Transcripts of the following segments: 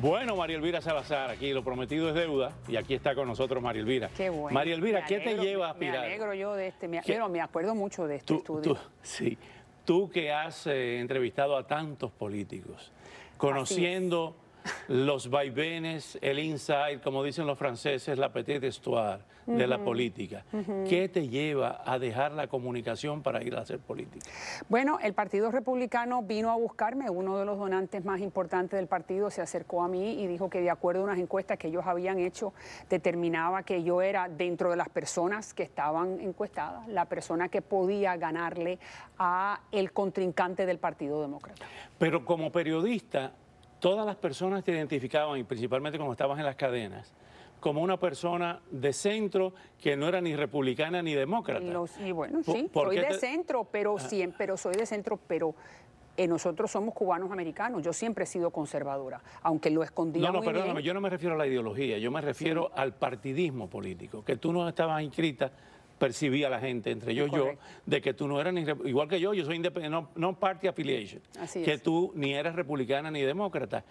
Bueno, María Elvira Salazar, aquí lo prometido es deuda y aquí está con nosotros María Elvira. Qué bueno. María Elvira, ¿qué te lleva a aspirar? Me alegro yo de este, me, me acuerdo mucho de este estudio. sí, tú que has eh, entrevistado a tantos políticos, conociendo los vaivenes, el inside, como dicen los franceses, la petite histoire de la política. ¿Qué te lleva a dejar la comunicación para ir a hacer política? Bueno, el Partido Republicano vino a buscarme, uno de los donantes más importantes del partido se acercó a mí y dijo que de acuerdo a unas encuestas que ellos habían hecho, determinaba que yo era dentro de las personas que estaban encuestadas, la persona que podía ganarle a el contrincante del Partido Demócrata. Pero como periodista, todas las personas te identificaban, y principalmente cuando estabas en las cadenas, como una persona de centro que no era ni republicana ni demócrata. y bueno, sí, soy de centro, pero ah. siempre, pero soy de centro, pero eh, nosotros somos cubanos americanos. Yo siempre he sido conservadora, aunque lo escondía. No, no, perdóname, yo no me refiero a la ideología, yo me refiero al partidismo político, que tú no estabas inscrita percibía la gente, entre ellos yo, de que tú no eras ni, igual que yo, yo soy independiente, no, no, party affiliation, que tú ni eras republicana ni demócrata.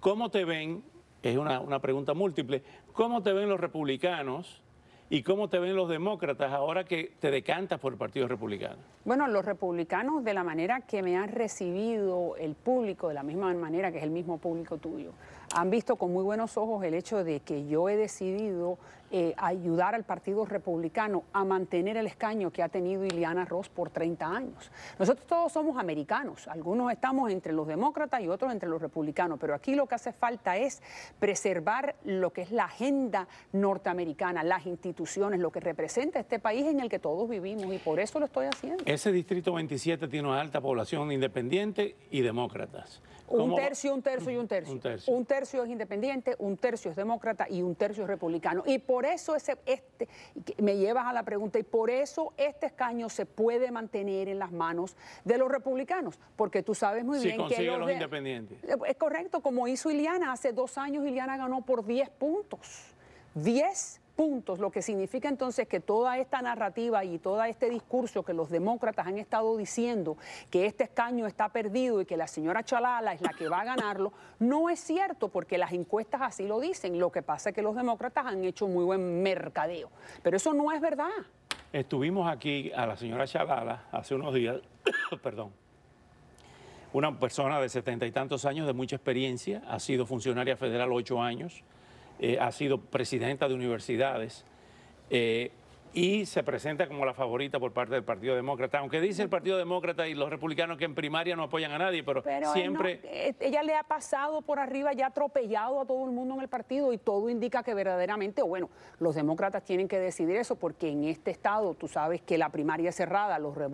¿Cómo te ven, es una, una pregunta múltiple, cómo te ven los republicanos? ¿Y cómo te ven los demócratas ahora que te decantas por el Partido Republicano? Bueno, los republicanos de la manera que me han recibido el público, de la misma manera que es el mismo público tuyo han visto con muy buenos ojos el hecho de que yo he decidido eh, ayudar al Partido Republicano a mantener el escaño que ha tenido Ileana Ross por 30 años. Nosotros todos somos americanos, algunos estamos entre los demócratas y otros entre los republicanos, pero aquí lo que hace falta es preservar lo que es la agenda norteamericana, las instituciones, lo que representa este país en el que todos vivimos y por eso lo estoy haciendo. Ese distrito 27 tiene una alta población independiente y demócratas. Un tercio, un tercio y Un tercio. Un tercio tercio es independiente, un tercio es demócrata y un tercio es republicano. Y por eso este, me llevas a la pregunta, y por eso este escaño se puede mantener en las manos de los republicanos, porque tú sabes muy bien que los, los independientes. Es correcto, como hizo Iliana, hace dos años Iliana ganó por 10 puntos. 10 puntos, lo que significa entonces que toda esta narrativa y todo este discurso que los demócratas han estado diciendo que este escaño está perdido y que la señora Chalala es la que va a ganarlo, no es cierto porque las encuestas así lo dicen. Lo que pasa es que los demócratas han hecho muy buen mercadeo, pero eso no es verdad. Estuvimos aquí a la señora Chalala hace unos días, perdón, una persona de setenta y tantos años de mucha experiencia, ha sido funcionaria federal ocho años eh, ha sido presidenta de universidades. Eh, y se presenta como la favorita por parte del Partido Demócrata, aunque dice el Partido Demócrata y los republicanos que en primaria no apoyan a nadie, pero, siempre... Eh, ella le ha pasado por arriba, ya atropellado a todo el mundo en el partido y todo indica que verdaderamente, bueno, los demócratas tienen que decidir eso porque en este estado tú sabes que la primaria es cerrada, los republicanos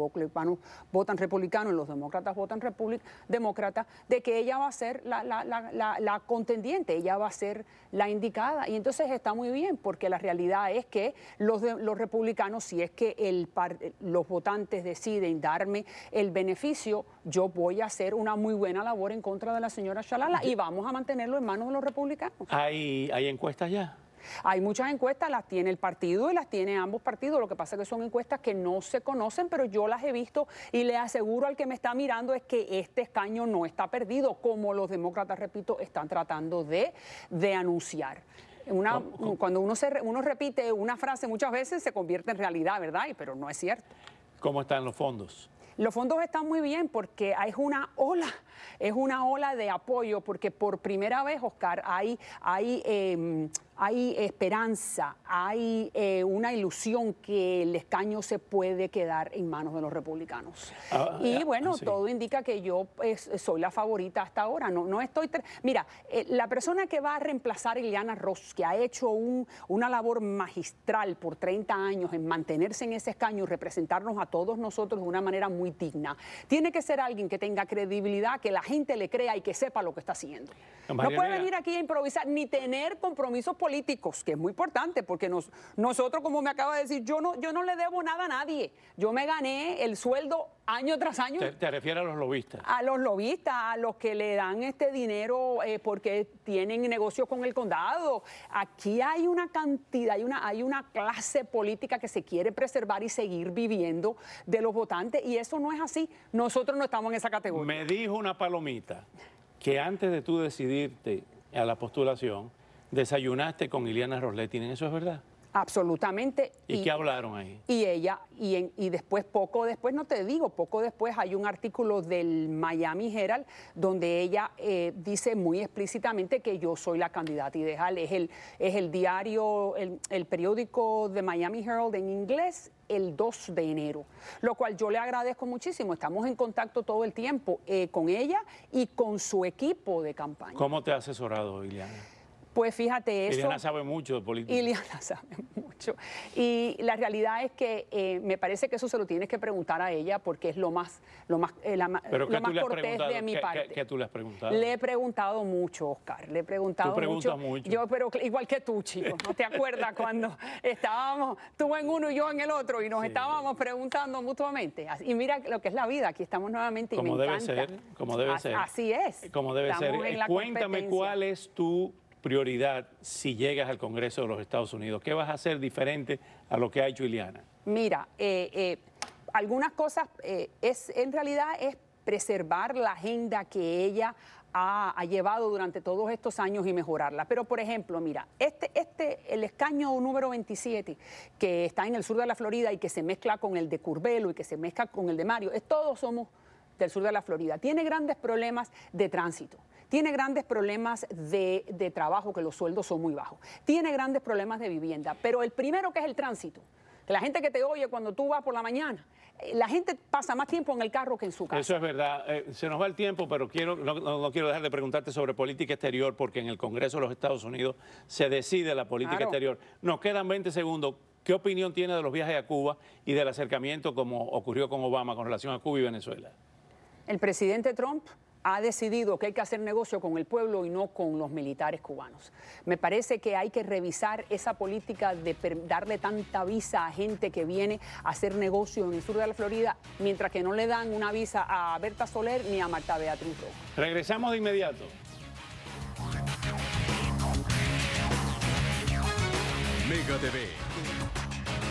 votan republicanos y los demócratas votan demócratas, de que ella va a ser la, contendiente, ella va a ser la indicada. Y entonces está muy bien porque la realidad es que los, los republicanos republicano, si es que los votantes deciden darme el beneficio, yo voy a hacer una muy buena labor en contra de la señora Shalala y vamos a mantenerlo en manos de los republicanos. ¿Hay, encuestas ya? Hay muchas encuestas, las tiene el partido y las tiene ambos partidos. Lo que pasa es que son encuestas que no se conocen, pero yo las he visto y le aseguro al que me está mirando es que este escaño no está perdido, como los demócratas, repito, están tratando de anunciar cuando uno, se, uno repite una frase muchas veces se convierte en realidad, ¿verdad? Pero no es cierto. ¿Cómo están los fondos? Los fondos están muy bien porque hay una ola es una ola de apoyo porque por primera vez, Oscar, hay, hay, em, hay esperanza, hay eh, una ilusión que el escaño se puede quedar en manos de los republicanos. Ah, y ah, bueno, todo indica que yo pues, soy la favorita hasta ahora. No, no estoy. Mira, eh, la persona que va a reemplazar a Ileana Ross, que ha hecho una labor magistral por 30 años en mantenerse en ese escaño y representarnos a todos nosotros de una manera muy digna, tiene que ser alguien que tenga credibilidad, que la gente le crea y que sepa lo que está haciendo. no puede venir aquí a improvisar ni tener compromisos políticos, que es muy importante, porque nosotros, como me acaba de decir, yo no, yo no le debo nada a nadie. Yo me gané el sueldo año tras año. ¿Te, refieres a los lobistas? A los lobistas, a los que le dan este dinero eh, porque tienen negocios con el condado. Aquí hay una cantidad, hay una, hay una clase política que se quiere preservar y seguir viviendo de los votantes y eso no es así. Nosotros no estamos en esa categoría. Me dijo una palomita que antes de tú decidirte a la postulación, desayunaste con Iliana Rosletti. ¿Eso es verdad? Absolutamente. ¿Y, qué hablaron ahí? Y ella, y, y después, poco después, no te digo, poco después hay un artículo del Miami Herald donde ella eh, dice muy explícitamente que yo soy la candidata ideal. Es el, es el diario, el, periódico de Miami Herald en inglés el 2 de enero, lo cual yo le agradezco muchísimo. Estamos en contacto todo el tiempo eh, con ella y con su equipo de campaña. ¿Cómo te ha asesorado, Ileana? Pues fíjate eso. Iliana sabe mucho de política. Iliana sabe mucho. Y la realidad es que eh, me parece que eso se lo tienes que preguntar a ella porque es lo más, lo más, eh, cortés de mi parte. ¿qué, tú le has preguntado? Le he preguntado mucho, Oscar. Le he preguntado tú mucho. mucho. Yo, pero igual que tú, chico. ¿No te acuerdas cuando estábamos tú en uno y yo en el otro y nos estábamos preguntando mutuamente? Y mira lo que es la vida. Aquí estamos nuevamente y como debe ser, como debe ser. Así es. Como debe ser. Eh, cuéntame cuál es tu prioridad si llegas al Congreso de los Estados Unidos? ¿Qué vas a hacer diferente a lo que ha hecho Ileana? Mira, eh, eh, algunas cosas eh, es, en realidad es preservar la agenda que ella ha, llevado durante todos estos años y mejorarla. Pero, por ejemplo, mira, este, este, el escaño número 27, que está en el sur de la Florida y que se mezcla con el de Curbelo y que se mezcla con el de Mario, es, todos somos del sur de la Florida. Tiene grandes problemas de tránsito. Tiene grandes problemas de, trabajo, que los sueldos son muy bajos. Tiene grandes problemas de vivienda. Pero el primero que es el tránsito. La gente que te oye cuando tú vas por la mañana, eh, la gente pasa más tiempo en el carro que en su casa. Eso es verdad. Eh, se nos va el tiempo, pero quiero, no, quiero dejar de preguntarte sobre política exterior, porque en el Congreso de los Estados Unidos se decide la política exterior. Nos quedan 20 segundos. ¿Qué opinión tiene de los viajes a Cuba y del acercamiento como ocurrió con Obama con relación a Cuba y Venezuela? El presidente Trump ha decidido que hay que hacer negocio con el pueblo y no con los militares cubanos. Me parece que hay que revisar esa política de darle tanta visa a gente que viene a hacer negocio en el sur de la Florida, mientras que no le dan una visa a Berta Soler ni a Marta Beatriz Regresamos de inmediato. TV.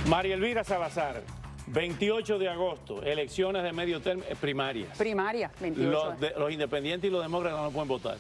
María Elvira Salazar, 28 de agosto, elecciones de medio término, eh, primarias. Primarias, 28. Los, de, los independientes y los demócratas no pueden votar.